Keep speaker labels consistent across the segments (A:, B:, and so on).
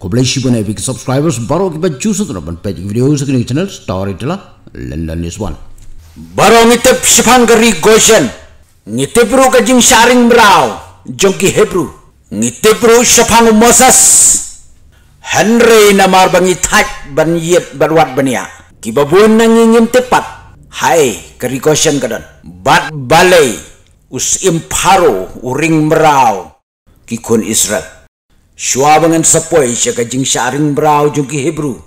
A: ko blay shi bone subscribers baru, ki ba juusu do ban video su ki channel story tela len la news one baro mi tep shifan gari goshen ni tepru ka jing sharing brao jonki hebru ni tepru shifan moses henry nama mar bangi thak ban berwad ban bania ki ba bon na tepat hai gari goshen kadan bat balai us imparo uring merau kikun israel Shua sepoi siya jing sharing brau jungki Hebrew.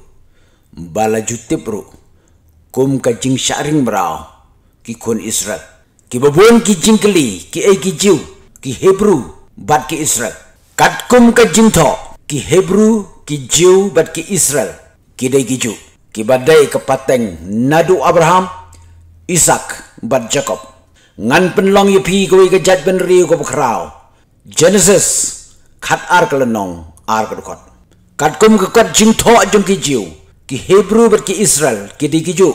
A: Bala jutip ru. Kum kajing sharing brau. Ki kun Israel. Ki babuan ki jingkeli. Ki ay eh, ki jiu. Ki Hebrew. Bat ki Israel. Kat kum kajing to. Ki Hebrew. Ki jiu. Bat ki Israel. Ki day ki jiu. Ki badai kepateng. Nadu Abraham. Isaac. Bat Jacob. Ngan penlong yipi kawai kajat benri kubukrau. Genesis. Genesis khat ar nong ar kedukot. Khat kum kekot jing toh ajung ki jiu. Ki Hebrew ber ki Israel ki di ki ju.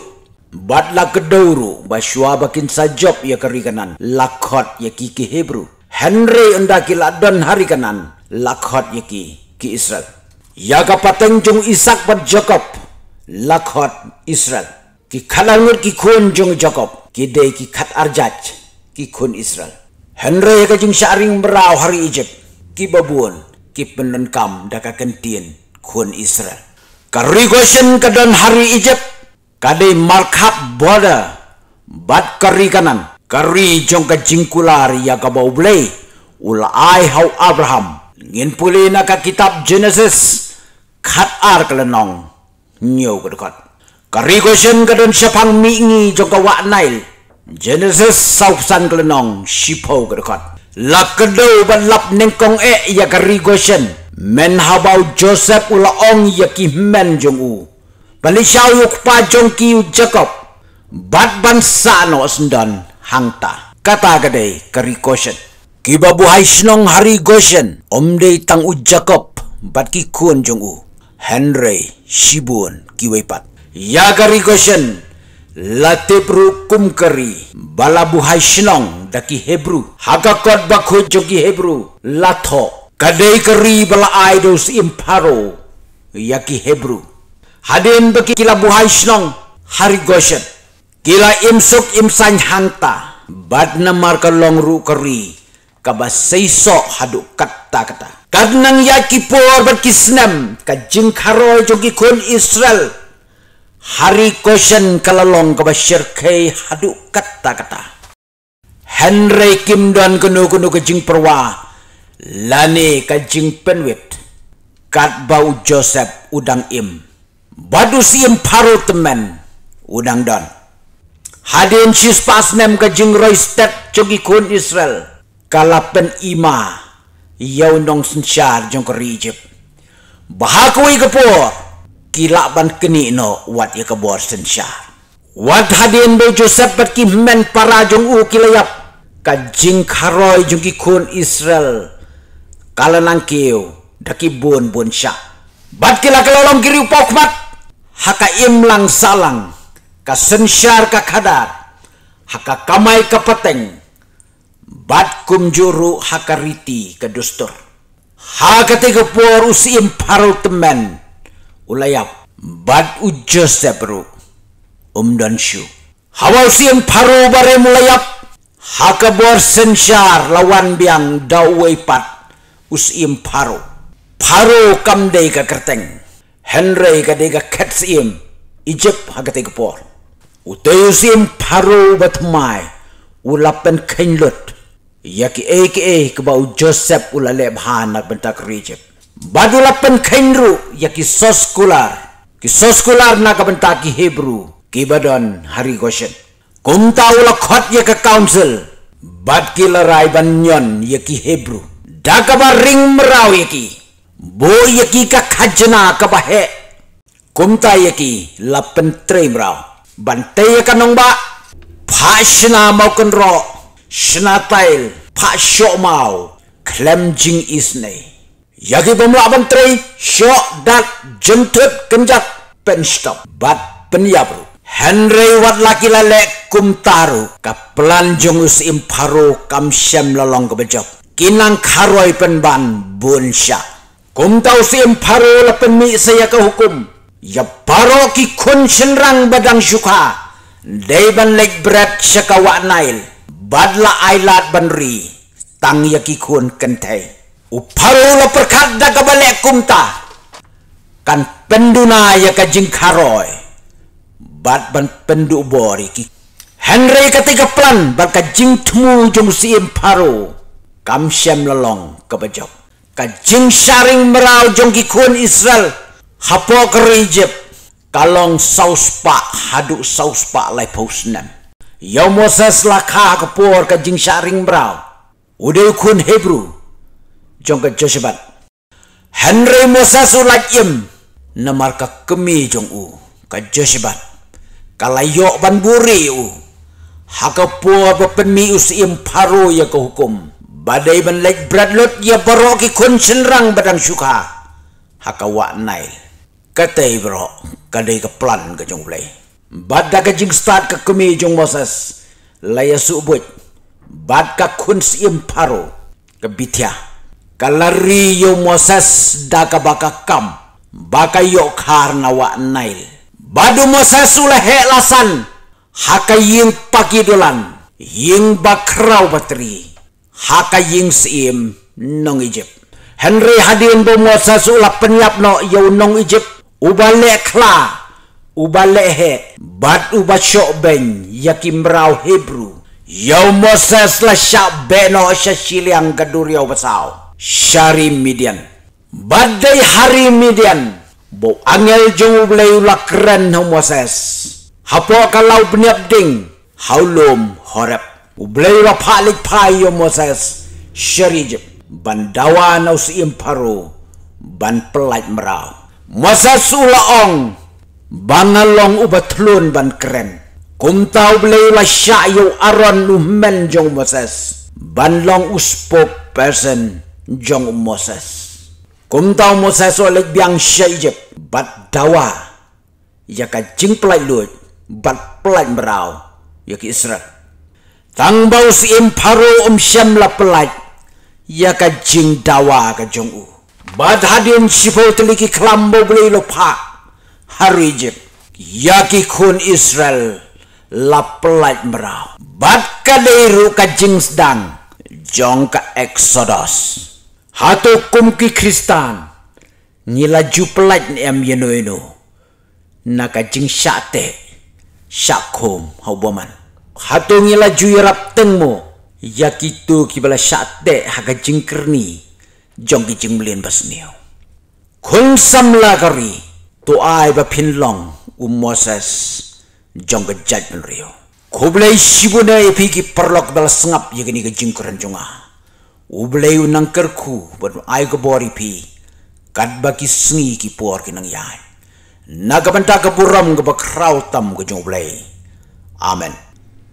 A: Bat la kedauru ba shua bakin sajob ya kari kanan. Lakot ya ki ki Hebrew. Henry unda ki don hari kanan. Lakot ya ki ki Israel. Ya ka pateng jung Isaac bat Jacob. Lakot Israel. Ki khalangur ki kun jung Jacob. Ki day ki khat arjaj ki kun Israel. Henry ya ka jung syaring merau hari Egypt kibabuan kipenen kam daka kentian kun Israel. Karigoshen kadon hari Egypt kadai Markhap boda bat kari kanan kari jong ka jingkular ya ka baublei ul ai hau Abraham ngin puli na ka kitab Genesis khat ar kalenong nyo ka dekat. Karigoshen kadon siapang mingi jong ka wak Nile Genesis sausan kalenong shipau ka dekat. Lakdo ban lap neng kong e ya karigoshen. Men habau Joseph ula ong ya ki men jong u. Balishau yuk pa jong ki u Jacob. Bat ban sa no asundan hangta. Kata gade karigoshen. Kiba buhay sinong hari goshen. Omde tang u Jacob. Bat ki kuon jong u. Henry Shibun kiwepat. Ya karigoshen. Latibru kumkari. Balabuhay sinong daki Hebrew. haga Hagakot bako jogi Hebrew. Lato. Kadai keri bala idols imparo. Yaki Hebrew. Hadin baki kila buhay shnong. Hari Goshen. Kila imsuk imsanyhanta hanta. Bad na marka long ru keri. Kaba seiso haduk kata kata. Kadnang yaki por berkisnam. Kajing karo jogi kun Israel. Hari Goshen kalalong kaba syirkei haduk kata kata. Henry Kim don kenu kenu kencing perwa, Lani kencing penwit, Kat bau Joseph udang im, Badu si im paru temen udang don. Hadin sis pas nem kencing Roy Step cungi kun Israel, Kalapen ima, ia nong senchar jong kerijip, Bahakui kepor, Kilak ban keni no wat ia kebor senchar, Wat hadian bau Joseph berkimen para jong ukilayap kajing karoy jungki kun Israel kala nang kiu daki bun bun sya bat kila kelolong kiri pokmat haka imlang salang ka sensyar ka kadar haka kamay ka pateng bat kum juru haka riti ka dustur haka tiga poru si imparu temen ulayap bat ujo sebru umdan syu hawa usi imparu bare mulayap Hakabor senchar lawan biang dawei pat us im paro. Paro kam dei ka kerteng. Henry ka dei ka kets im. Ijep hakate ka por. Utei us im paro bat mai. Ulapen kenlut. Yaki ake ake kebau Joseph ulaleb hanak bentak rejep. Badi lapen kenru yaki soskular. Ki soskular nak bentak ki Hebrew. Kibadon hari goshen. Kung tao lakot ye ka council, bat kila raiban nyon ye ki Hebrew. Daka ba ring meraw ye ki, bo ye ki ka khajna ka ba he. Kung tao ya ki, lapen tre meraw. Bantai ye ka nong ba, pa shina mau kan ro, shina tail, pa shok mau, klem jing is ne. Ya ki bumla bantai, shok dat jentut kenjak, pen stop, bat penyabru. Henry wat laki lalek kum taru ka plan jong us imparu kam sem lalong ke bejok. Kinang karoi pen ban bun sya. Kum tau si imparu lepen mi saya ke hukum. Ya paro ki kun senrang badang syukha. Dei ban lek bret syaka wak nail. Badla ailat ban ri. Tang ya ki kun kentai. Uparu leperkat da ke balik kum ta. Kan penduna ya ke jing karoi bat ban pendu bori ki Henry ketiga plan bat ka jing tmu jung si imparu kam syam lalong ke bajok ka jing sharing merau jung ki kun Israel hapo ke rejep kalong saus pa hadu saus pa lai pausnam Ya Moses laka kepur ke jing sharing merau Udah kun Hebrew Jong ke Joshua Henry Moses ulak im Namar ke kemi jong u Ke Joshua kalayok ban buriu hakapu apa penmi usim paru ya ke hukum badai ban lek bradlot ya baroki kun senrang badang suka hakawa nai kata ibro kadai ke plan ke jong play badda ke jing start ke kemi jong moses laya subut bad ka kun sim paru ke bitia kalari yo mosas da ka baka kam baka yo karna wa nail Badu masa sulah hek lasan. Haka ying pagi dolan. Ying bakraw bateri. Haka ying siim nong ijib. Henry hadin bu masa sulah penyap no yau nong ijib. Ubalek kla. Ubalek he. Bad uba syok ben. Yakim raw Hebrew. Yau Moses la syak beno syasil yang gedur yau besau. Syari Midian. Badai hari median bo angel jong blay lakren ho moses hapo kalau bniap ding haulom horep blay wa palik pai yo moses sherij bandawa na us imparo ban pelat merau moses ulaong banalong ubatlun ban kren kum tau blay la sya yo aron lumen jong moses banlong uspo person jong moses kum tau mo sa so lek biang shejep bat dawa ya ka jing plai lut bat pelai merau, ya ki isra tang bau si imparo um sham la plai ya ka jing dawa ka jong u bat hadin shifo tliki klambo beli lupa, pa harijep ya ki khun israel la plai brau bat ka deiru ka jing sdang jong ka exodus Hato kumki kristan. Nilaju pelat ni am yeno yeno. Naka jing syakte. Syakum hau buaman. Hato nilaju yarap tengmu. Yakitu kibala syakte haka jing kerni. Jong ki jing mulian bas niyo. Kung sam lagari. Tu ay ba pinlong. Um Moses. Jong ke judgment riyo. Kublai shibu na ipiki e perlok bala sengap. Yakini ke jing kerni jongah. Ublayu nang kerku ber ai ke bori pi kat baki sengi ki por ki nang yai. Naga benta ke buram ke bakrau tam ke jong ublay. Amen.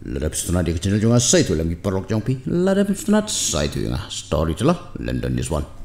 A: Lada pistuna di kecil jong asai tu lagi perok jong pi. Lada pistuna asai tu yang ah. story tu lah. London News One.